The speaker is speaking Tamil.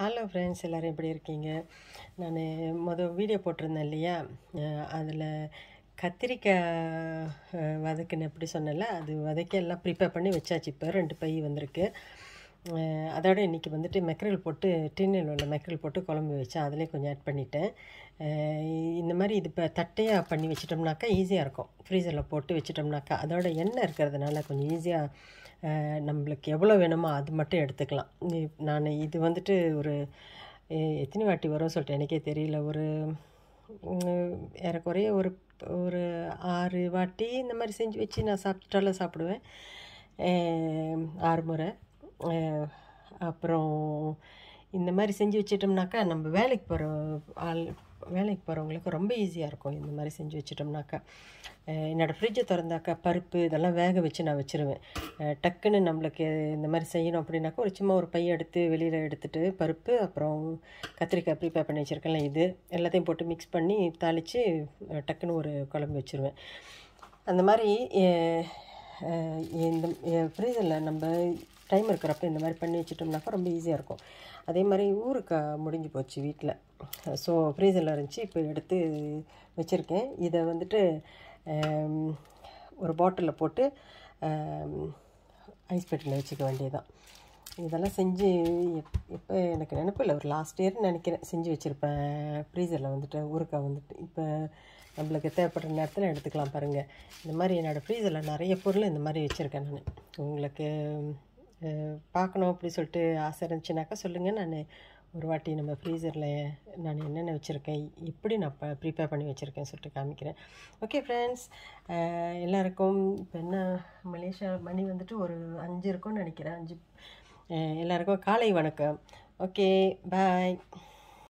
ஹலோ ஃப்ரெண்ட்ஸ் எல்லோரும் எப்படி இருக்கீங்க நான் மொதல் வீடியோ போட்டிருந்தேன் இல்லையா அதில் கத்திரிக்காய் வதக்குன்னு எப்படி சொன்னல அது வதக்க எல்லாம் ப்ரிப்பேர் பண்ணி வச்சாச்சு இப்போ ரெண்டு பை வந்திருக்கு அதோட இன்றைக்கி வந்துட்டு மெக்கரல் போட்டு டின்னில் உள்ள மெக்கரல் போட்டு குழம்பு வச்சேன் அதிலே கொஞ்சம் ஆட் பண்ணிட்டேன் இந்த மாதிரி இது இப்போ தட்டையாக பண்ணி வச்சிட்டோம்னாக்கா ஈஸியாக இருக்கும் ஃப்ரீசரில் போட்டு வச்சிட்டோம்னாக்கா அதோட எண்ணெய் இருக்கிறதுனால கொஞ்சம் ஈஸியாக நம்மளுக்கு எவ்வளோ வேணுமோ அது மட்டும் எடுத்துக்கலாம் நான் இது வந்துட்டு ஒரு எத்தனை வாட்டி வரும் சொல்லிட்டு எனக்கே தெரியல ஒரு ஏறக்குறைய ஒரு ஒரு ஆறு வாட்டி இந்த மாதிரி செஞ்சு வச்சு நான் சாப்பிட்டாலும் சாப்பிடுவேன் ஆறு முறை அப்புறம் இந்த மாதிரி செஞ்சு வச்சிட்டோம்னாக்கா நம்ம வேலைக்கு போகிற ஆள் வேலைக்கு போகிறவங்களுக்கு ரொம்ப ஈஸியாக இருக்கும் இந்த மாதிரி செஞ்சு வச்சிட்டோம்னாக்கா என்னோடய ஃப்ரிட்ஜை திறந்தாக்கா பருப்பு இதெல்லாம் வேக வச்சு நான் வச்சுருவேன் டக்குன்னு நம்மளுக்கு இந்த மாதிரி செய்யணும் அப்படின்னாக்கா ஒரு சும்மா ஒரு பையன் எடுத்து வெளியில் எடுத்துகிட்டு பருப்பு அப்புறம் கத்திரிக்காய் ப்ரிப்பேர் பண்ணி வச்சுருக்கலாம் இது எல்லாத்தையும் போட்டு மிக்ஸ் பண்ணி தாளித்து டக்குன்னு ஒரு குழம்பு வச்சுருவேன் அந்த மாதிரி இந்த ஃப்ரிட்ஜில் நம்ம டைம் இருக்கிறப்ப இந்த மாதிரி பண்ணி வச்சுட்டோம்னாக்கா ரொம்ப ஈஸியாக இருக்கும் அதே மாதிரி ஊருக்கு முடிஞ்சு போச்சு வீட்டில் ஸோ ஃப்ரீசரில் இருந்துச்சு இப்போ எடுத்து வச்சுருக்கேன் இதை வந்துட்டு ஒரு பாட்டிலில் போட்டு ஐஸ் பெட்டியில் வச்சுக்க வேண்டியதுதான் இதெல்லாம் செஞ்சு இப்போ எனக்கு நினப்பு இல்லை ஒரு லாஸ்ட் இயர்னு நினைக்கிறேன் செஞ்சு வச்சுருப்பேன் ஃப்ரீசரில் வந்துட்டு ஊருக்காக வந்துட்டு இப்போ நம்மளுக்கு தேவைப்படுற நேரத்தில் எடுத்துக்கலாம் பாருங்கள் இந்த மாதிரி என்னோடய ஃப்ரீசரில் நிறைய பொருள் இந்த மாதிரி வச்சுருக்கேன் நான் உங்களுக்கு பார்க்கணும் அப்படி சொல்லிட்டு ஆசை இருந்துச்சுனாக்கா சொல்லுங்கள் நான் ஒரு வாட்டி நம்ம ஃப்ரீசரில் நான் என்னென்ன வச்சுருக்கேன் எப்படி நான் இப்போ ப்ரிப்பேர் பண்ணி வச்சுருக்கேன் சொல்லிட்டு காமிக்கிறேன் ஓகே ஃப்ரெண்ட்ஸ் எல்லாருக்கும் இப்போ என்ன மலேசியா மணி வந்துட்டு ஒரு அஞ்சு இருக்கும்னு நினைக்கிறேன் அஞ்சு எல்லாருக்கும் காலை வணக்கம் ஓகே பாய்